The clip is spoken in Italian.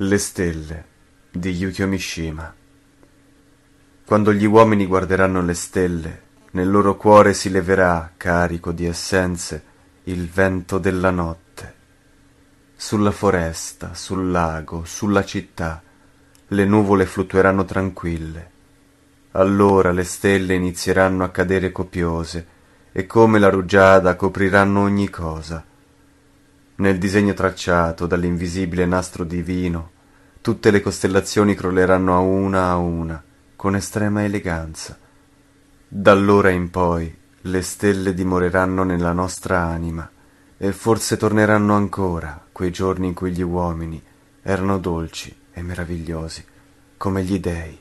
Le stelle di Yukio Mishima. Quando gli uomini guarderanno le stelle, nel loro cuore si leverà, carico di essenze, il vento della notte. Sulla foresta, sul lago, sulla città, le nuvole fluttueranno tranquille. Allora le stelle inizieranno a cadere copiose e come la rugiada copriranno ogni cosa nel disegno tracciato dall'invisibile nastro divino, tutte le costellazioni crolleranno a una a una, con estrema eleganza. D'allora in poi le stelle dimoreranno nella nostra anima, e forse torneranno ancora quei giorni in cui gli uomini erano dolci e meravigliosi, come gli dei.